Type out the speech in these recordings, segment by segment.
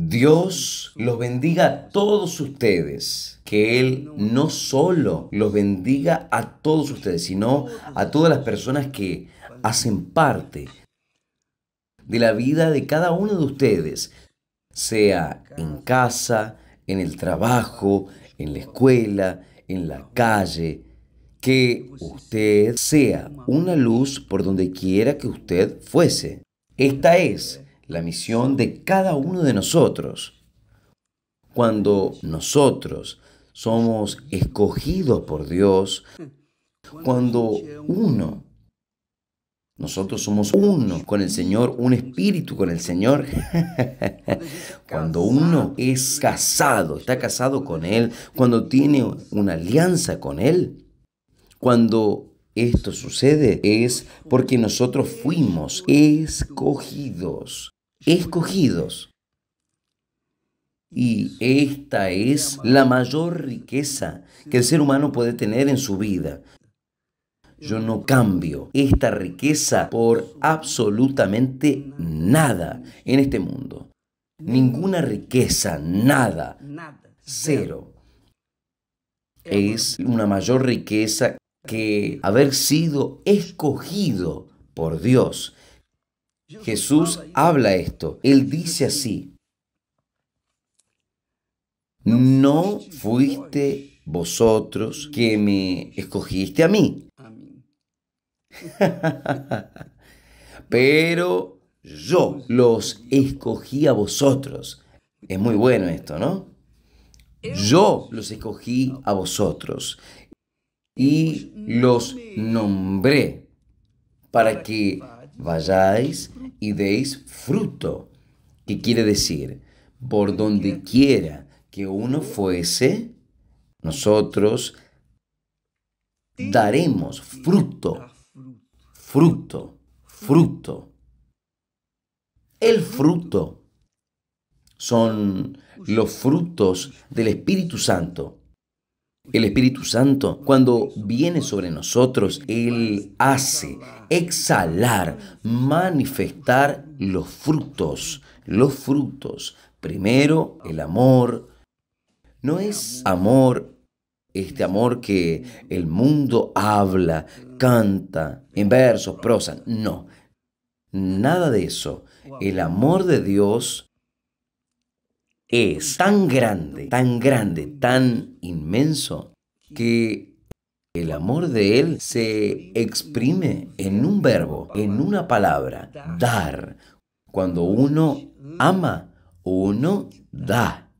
Dios los bendiga a todos ustedes. Que Él no solo los bendiga a todos ustedes, sino a todas las personas que hacen parte de la vida de cada uno de ustedes, sea en casa, en el trabajo, en la escuela, en la calle. Que usted sea una luz por donde quiera que usted fuese. Esta es la misión de cada uno de nosotros. Cuando nosotros somos escogidos por Dios, cuando uno, nosotros somos uno con el Señor, un espíritu con el Señor, cuando uno es casado, está casado con Él, cuando tiene una alianza con Él, cuando esto sucede es porque nosotros fuimos escogidos escogidos. Y esta es la mayor riqueza que el ser humano puede tener en su vida. Yo no cambio esta riqueza por absolutamente nada en este mundo. Ninguna riqueza, nada, cero. Es una mayor riqueza que haber sido escogido por Dios Jesús habla esto. Él dice así, no fuiste vosotros que me escogiste a mí. Pero yo los escogí a vosotros. Es muy bueno esto, ¿no? Yo los escogí a vosotros y los nombré para que vayáis y deis fruto, que quiere decir, por donde quiera que uno fuese, nosotros daremos fruto, fruto, fruto. El fruto son los frutos del Espíritu Santo el Espíritu Santo, cuando viene sobre nosotros, Él hace exhalar, manifestar los frutos, los frutos. Primero, el amor. No es amor este amor que el mundo habla, canta, en versos, prosa. No, nada de eso. El amor de Dios es tan grande, tan grande, tan inmenso, que el amor de Él se exprime en un verbo, en una palabra, dar. Cuando uno ama, uno da.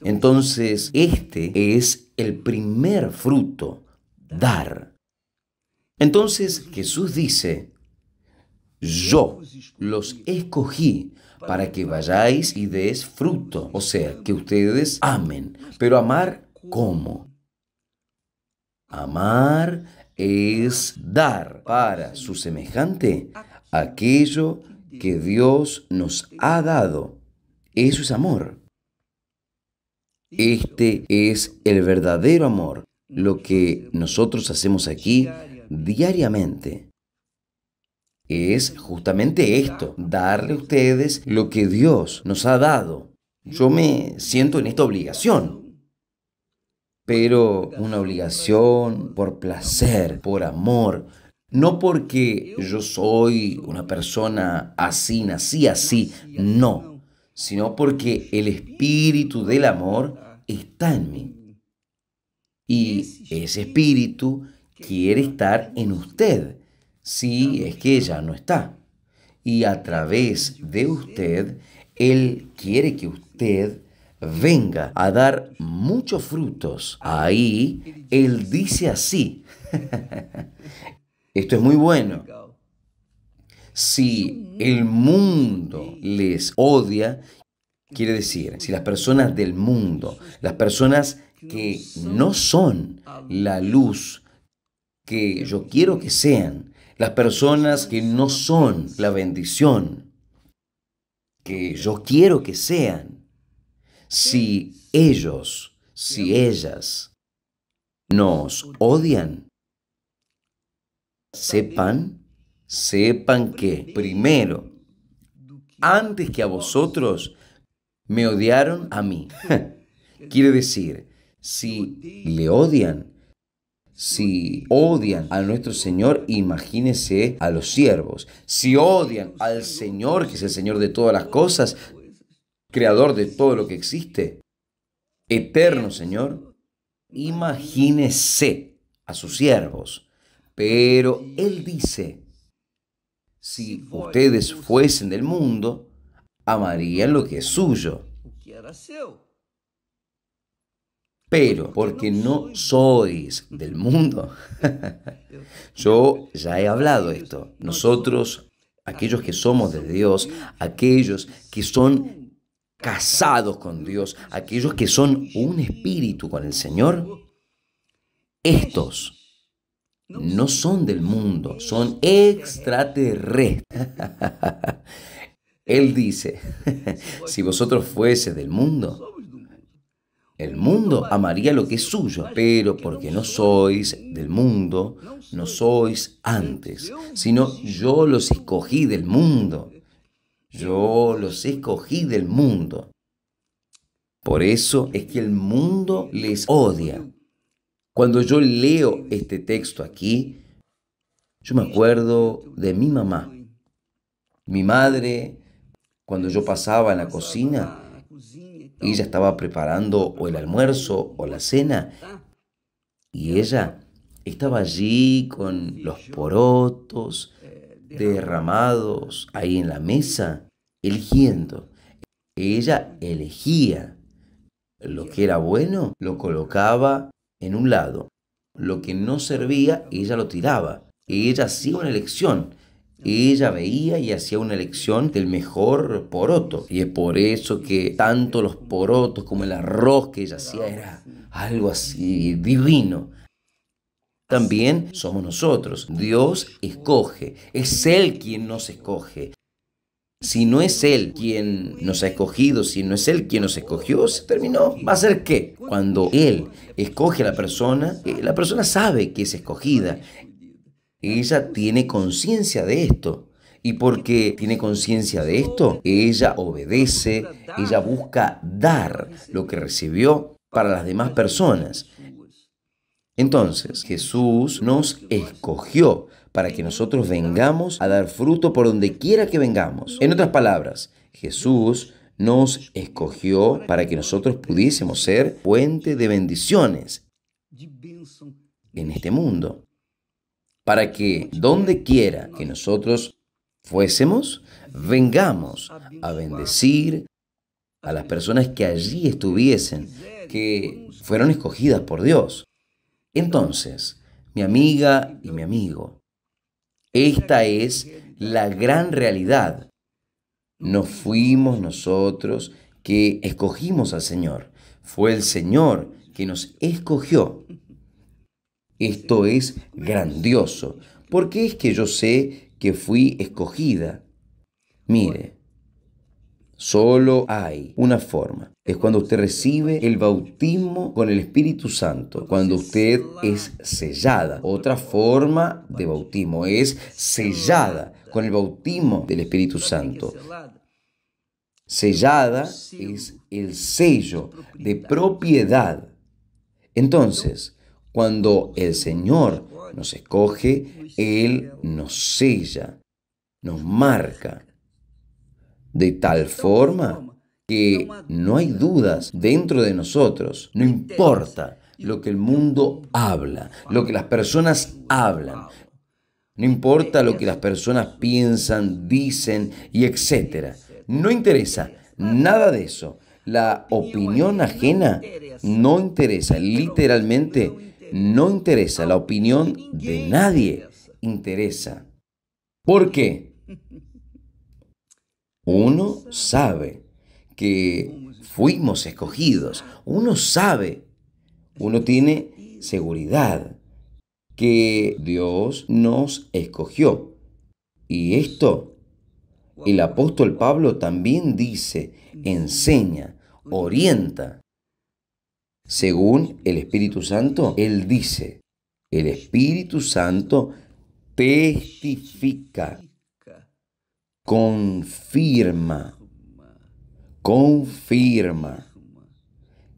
Entonces, este es el primer fruto, dar. Entonces Jesús dice, yo los escogí para que vayáis y des fruto. O sea, que ustedes amen. Pero amar, ¿cómo? Amar es dar para su semejante aquello que Dios nos ha dado. Eso es amor. Este es el verdadero amor, lo que nosotros hacemos aquí diariamente es justamente esto, darle a ustedes lo que Dios nos ha dado. Yo me siento en esta obligación, pero una obligación por placer, por amor, no porque yo soy una persona así, nací así, no, sino porque el espíritu del amor está en mí. Y ese espíritu quiere estar en usted si es que ella no está. Y a través de usted, Él quiere que usted venga a dar muchos frutos. Ahí Él dice así. Esto es muy bueno. Si el mundo les odia, quiere decir, si las personas del mundo, las personas que no son la luz que yo quiero que sean, las personas que no son la bendición que yo quiero que sean, si ellos, si ellas nos odian, sepan, sepan que primero, antes que a vosotros, me odiaron a mí. Quiere decir, si le odian, si odian a nuestro Señor, imagínense a los siervos. Si odian al Señor, que es el Señor de todas las cosas, creador de todo lo que existe, eterno Señor, imagínese a sus siervos. Pero Él dice, si ustedes fuesen del mundo, amarían lo que es suyo. Pero porque no sois del mundo. Yo ya he hablado esto. Nosotros, aquellos que somos de Dios, aquellos que son casados con Dios, aquellos que son un espíritu con el Señor, estos no son del mundo, son extraterrestres. Él dice, si vosotros fuese del mundo, el mundo amaría lo que es suyo, pero porque no sois del mundo, no sois antes, sino yo los escogí del mundo. Yo los escogí del mundo. Por eso es que el mundo les odia. Cuando yo leo este texto aquí, yo me acuerdo de mi mamá. Mi madre, cuando yo pasaba en la cocina, ella estaba preparando o el almuerzo o la cena y ella estaba allí con los porotos derramados ahí en la mesa, eligiendo. Ella elegía lo que era bueno, lo colocaba en un lado. Lo que no servía, ella lo tiraba. Ella hacía una elección ella veía y hacía una elección del mejor poroto. Y es por eso que tanto los porotos como el arroz que ella hacía era algo así divino. También somos nosotros. Dios escoge. Es Él quien nos escoge. Si no es Él quien nos ha escogido, si no es Él quien nos escogió, se terminó. ¿Va a ser qué? Cuando Él escoge a la persona, eh, la persona sabe que es escogida. Ella tiene conciencia de esto. Y porque tiene conciencia de esto, ella obedece, ella busca dar lo que recibió para las demás personas. Entonces, Jesús nos escogió para que nosotros vengamos a dar fruto por donde quiera que vengamos. En otras palabras, Jesús nos escogió para que nosotros pudiésemos ser fuente de bendiciones en este mundo para que donde quiera que nosotros fuésemos, vengamos a bendecir a las personas que allí estuviesen, que fueron escogidas por Dios. Entonces, mi amiga y mi amigo, esta es la gran realidad. No fuimos nosotros que escogimos al Señor, fue el Señor que nos escogió. Esto es grandioso, porque es que yo sé que fui escogida. Mire, solo hay una forma. Es cuando usted recibe el bautismo con el Espíritu Santo, cuando usted es sellada. Otra forma de bautismo es sellada con el bautismo del Espíritu Santo. Sellada es el sello de propiedad. Entonces, cuando el Señor nos escoge, Él nos sella, nos marca, de tal forma que no hay dudas dentro de nosotros, no importa lo que el mundo habla, lo que las personas hablan, no importa lo que las personas piensan, dicen y etcétera. No interesa nada de eso. La opinión ajena no interesa. Literalmente no interesa la opinión de nadie, interesa. ¿Por qué? Uno sabe que fuimos escogidos, uno sabe, uno tiene seguridad que Dios nos escogió. Y esto, el apóstol Pablo también dice, enseña, orienta según el Espíritu Santo? Él dice, el Espíritu Santo testifica, confirma, confirma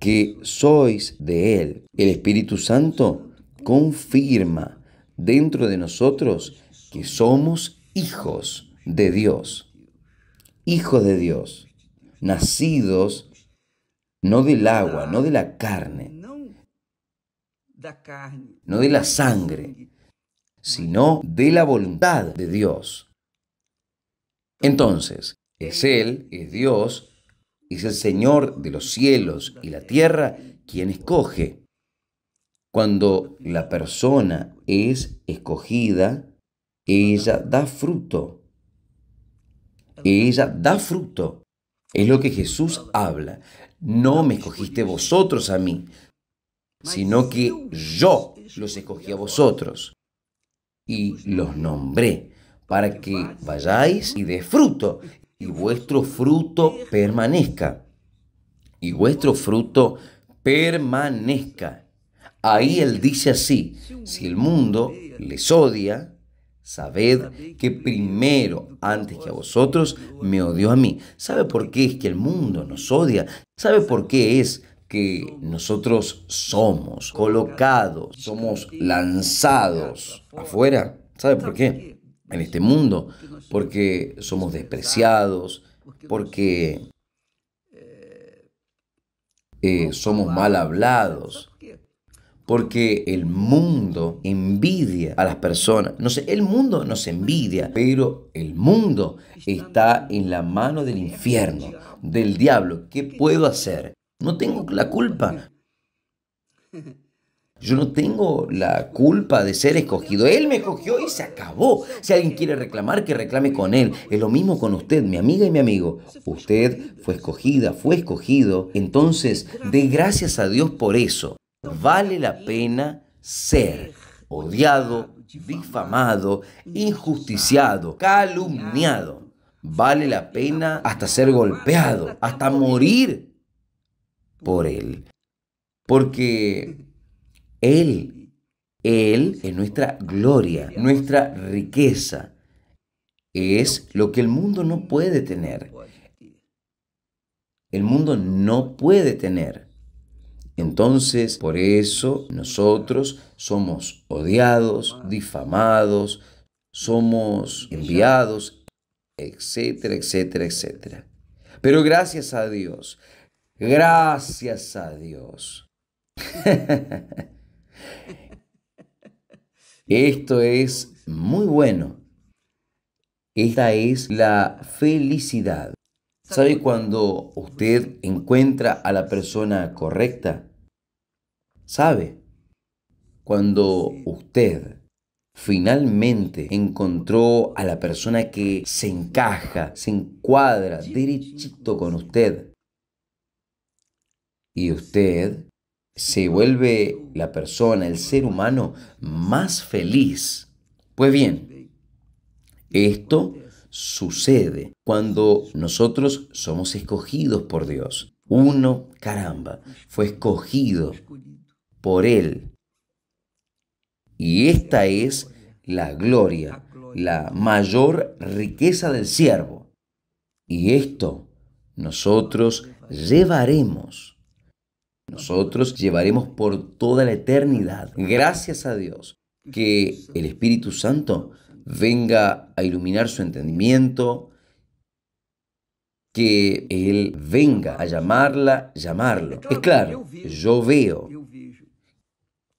que sois de Él. El Espíritu Santo confirma dentro de nosotros que somos hijos de Dios, hijos de Dios, nacidos no del agua, no de la carne, no de la sangre, sino de la voluntad de Dios. Entonces, es Él, es Dios, es el Señor de los cielos y la tierra quien escoge. Cuando la persona es escogida, ella da fruto. Ella da fruto. Es lo que Jesús habla no me escogiste vosotros a mí, sino que yo los escogí a vosotros y los nombré para que vayáis y dé fruto y vuestro fruto permanezca. Y vuestro fruto permanezca. Ahí él dice así, si el mundo les odia, Sabed que primero, antes que a vosotros, me odió a mí. ¿Sabe por qué es que el mundo nos odia? ¿Sabe por qué es que nosotros somos colocados, somos lanzados afuera? ¿Sabe por qué? En este mundo, porque somos despreciados, porque eh, somos mal hablados, porque el mundo envidia a las personas. No sé, el mundo nos envidia, pero el mundo está en la mano del infierno, del diablo. ¿Qué puedo hacer? No tengo la culpa. Yo no tengo la culpa de ser escogido. Él me escogió y se acabó. Si alguien quiere reclamar, que reclame con él. Es lo mismo con usted, mi amiga y mi amigo. Usted fue escogida, fue escogido. Entonces, dé gracias a Dios por eso vale la pena ser odiado, difamado, injusticiado, calumniado. Vale la pena hasta ser golpeado, hasta morir por Él. Porque Él, Él es nuestra gloria, nuestra riqueza. Es lo que el mundo no puede tener. El mundo no puede tener entonces, por eso nosotros somos odiados, difamados, somos enviados, etcétera, etcétera, etcétera. Pero gracias a Dios, gracias a Dios. Esto es muy bueno. Esta es la felicidad. ¿Sabe cuando usted encuentra a la persona correcta? ¿Sabe? Cuando usted finalmente encontró a la persona que se encaja, se encuadra derechito con usted, y usted se vuelve la persona, el ser humano más feliz. Pues bien, esto sucede cuando nosotros somos escogidos por Dios. Uno, caramba, fue escogido por Él. Y esta es la gloria, la mayor riqueza del siervo. Y esto nosotros llevaremos. Nosotros llevaremos por toda la eternidad. Gracias a Dios que el Espíritu Santo venga a iluminar su entendimiento, que Él venga a llamarla, llamarlo. Es claro, yo veo,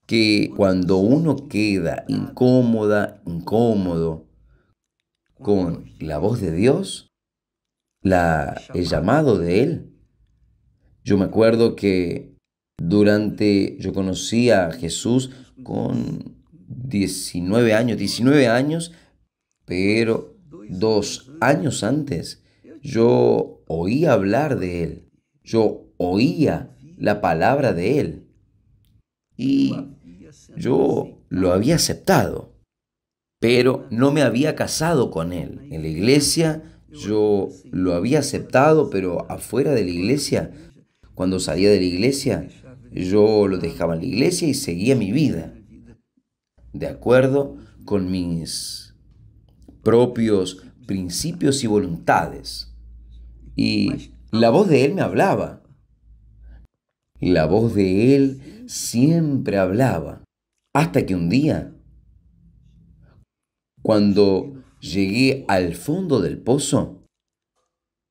que cuando uno queda incómoda, incómodo con la voz de Dios, la, el llamado de Él. Yo me acuerdo que durante, yo conocí a Jesús con 19 años, 19 años, pero dos años antes yo oía hablar de Él, yo oía la palabra de Él. Y yo lo había aceptado, pero no me había casado con él. En la iglesia yo lo había aceptado, pero afuera de la iglesia, cuando salía de la iglesia, yo lo dejaba en la iglesia y seguía mi vida, de acuerdo con mis propios principios y voluntades. Y la voz de él me hablaba. La voz de él siempre hablaba. Hasta que un día, cuando llegué al fondo del pozo,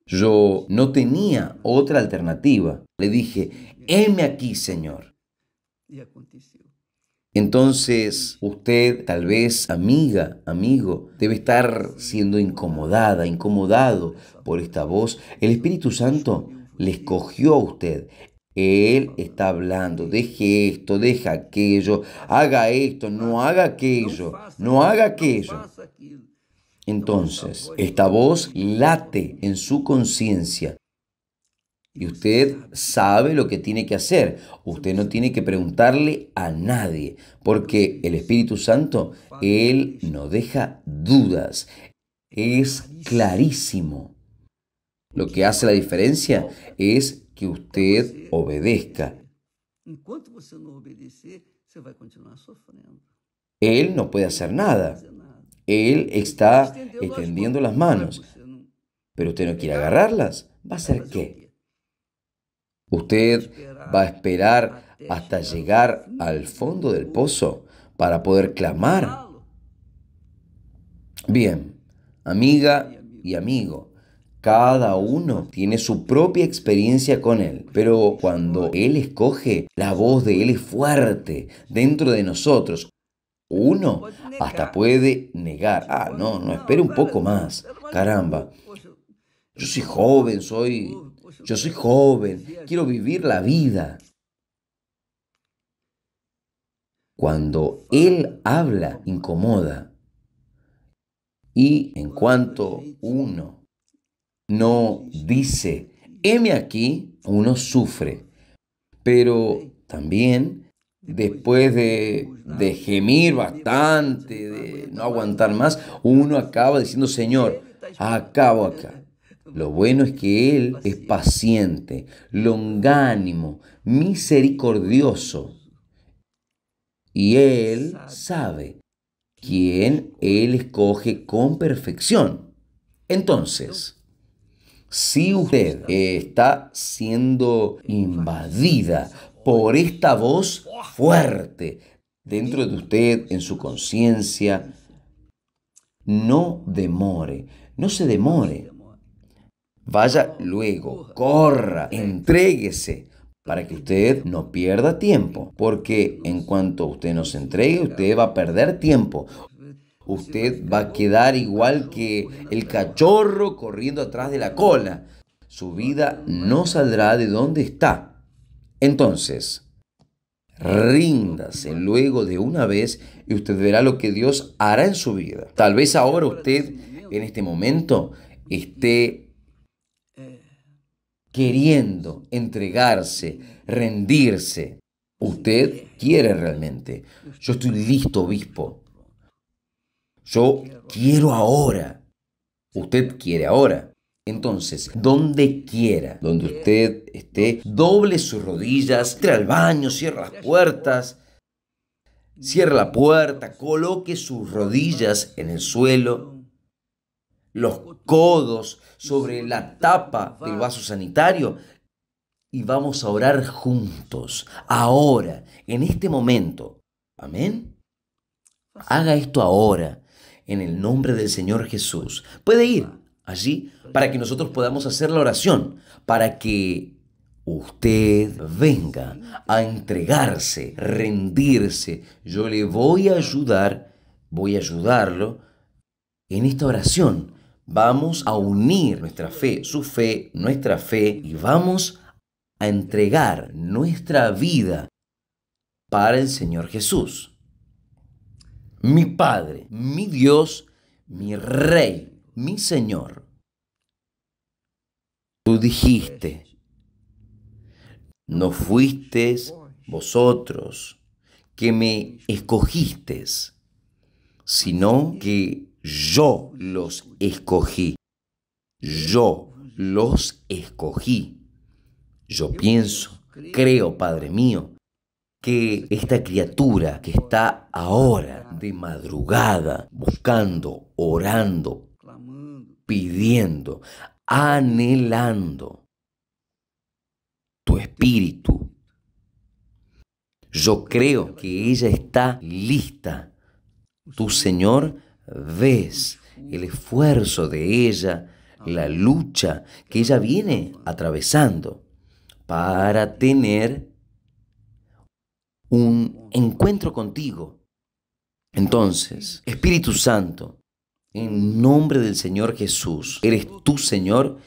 yo no tenía otra alternativa. Le dije, heme aquí, Señor. Entonces, usted, tal vez amiga, amigo, debe estar siendo incomodada, incomodado por esta voz. El Espíritu Santo le escogió a usted. Él está hablando, deje esto, deja aquello, haga esto, no haga aquello, no haga aquello. Entonces, esta voz late en su conciencia y usted sabe lo que tiene que hacer. Usted no tiene que preguntarle a nadie, porque el Espíritu Santo, Él no deja dudas, es clarísimo. Lo que hace la diferencia es que usted obedezca. Él no puede hacer nada. Él está extendiendo las manos. Pero usted no quiere agarrarlas. ¿Va a hacer qué? Usted va a esperar hasta llegar al fondo del pozo para poder e clamar. Bien, amiga y amigo, cada uno tiene su propia experiencia con Él, pero cuando Él escoge, la voz de Él es fuerte dentro de nosotros. Uno hasta puede negar, ah, no, no, espere un poco más, caramba. Yo soy joven, soy, yo soy joven, quiero vivir la vida. Cuando Él habla, incomoda. Y en cuanto uno no dice, heme aquí, uno sufre. Pero también después de, de, gemir bastante, de no aguantar más, uno acaba diciendo, Señor, acabo acá. Lo bueno es que Él es paciente, longánimo, misericordioso. Y Él sabe quién Él escoge con perfección. Entonces, si usted eh, está siendo invadida por esta voz fuerte dentro de usted, en su conciencia, no demore, no se demore. Vaya luego, corra, entréguese para que usted no pierda tiempo, porque en cuanto usted no se entregue, usted va a perder tiempo usted va a quedar igual que el cachorro corriendo atrás de la cola. Su vida no saldrá de donde está. Entonces, ríndase luego de una vez y usted verá lo que Dios hará en su vida. Tal vez ahora usted, en este momento, esté queriendo entregarse, rendirse. Usted quiere realmente. Yo estoy listo, obispo. Yo quiero ahora. Usted quiere ahora. Entonces, donde quiera, donde usted esté, doble sus rodillas, entre al baño, cierre las puertas, cierra la puerta, coloque sus rodillas en el suelo, los codos sobre la tapa del vaso sanitario y vamos a orar juntos, ahora, en este momento. Amén. Haga esto ahora en el nombre del Señor Jesús. Puede ir allí para que nosotros podamos hacer la oración, para que usted venga a entregarse, rendirse. Yo le voy a ayudar, voy a ayudarlo en esta oración. Vamos a unir nuestra fe, su fe, nuestra fe, y vamos a entregar nuestra vida para el Señor Jesús mi Padre, mi Dios, mi Rey, mi Señor. Tú dijiste, no fuisteis vosotros que me escogisteis, sino que yo los escogí. Yo los escogí. Yo pienso, creo, Padre mío, que esta criatura que está ahora de madrugada buscando, orando, pidiendo, anhelando tu espíritu. Yo creo que ella está lista. Tu Señor ves el esfuerzo de ella, la lucha que ella viene atravesando para tener un encuentro contigo. Entonces, Espíritu Santo, en nombre del Señor Jesús, eres tú, Señor,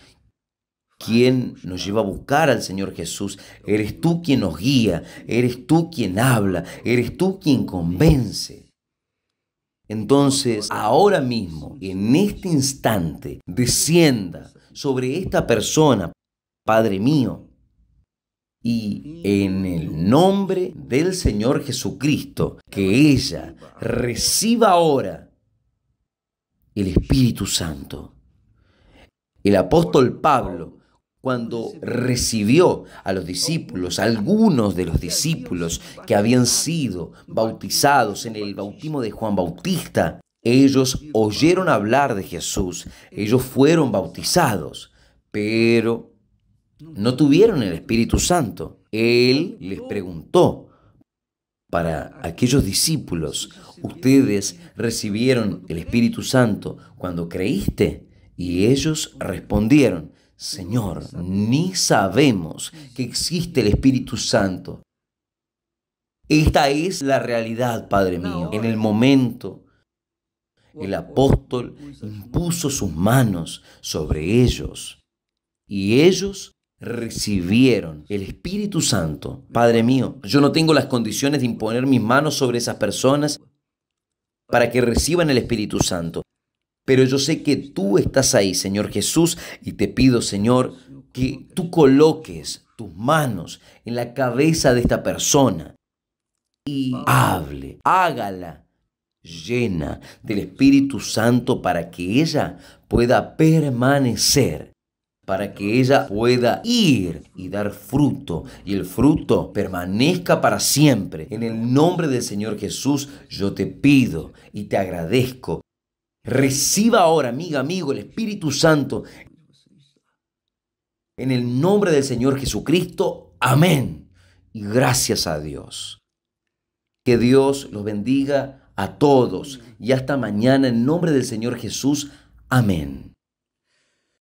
quien nos lleva a buscar al Señor Jesús. Eres tú quien nos guía, eres tú quien habla, eres tú quien convence. Entonces, ahora mismo, en este instante, descienda sobre esta persona, Padre mío, y en el nombre del Señor Jesucristo, que ella reciba ahora el Espíritu Santo. El apóstol Pablo, cuando recibió a los discípulos, algunos de los discípulos que habían sido bautizados en el bautismo de Juan Bautista, ellos oyeron hablar de Jesús, ellos fueron bautizados, pero no tuvieron el Espíritu Santo. Él les preguntó, para aquellos discípulos, ustedes recibieron el Espíritu Santo cuando creíste. Y ellos respondieron, Señor, ni sabemos que existe el Espíritu Santo. Esta es la realidad, Padre mío. En el momento, el apóstol impuso sus manos sobre ellos y ellos recibieron el Espíritu Santo. Padre mío, yo no tengo las condiciones de imponer mis manos sobre esas personas para que reciban el Espíritu Santo. Pero yo sé que tú estás ahí, Señor Jesús, y te pido, Señor, que tú coloques tus manos en la cabeza de esta persona y hable, hágala llena del Espíritu Santo para que ella pueda permanecer para que ella pueda ir y dar fruto y el fruto permanezca para siempre. En el nombre del Señor Jesús yo te pido y te agradezco. Reciba ahora, amiga, amigo, el Espíritu Santo. En el nombre del Señor Jesucristo, amén. Y gracias a Dios. Que Dios los bendiga a todos y hasta mañana en nombre del Señor Jesús. Amén.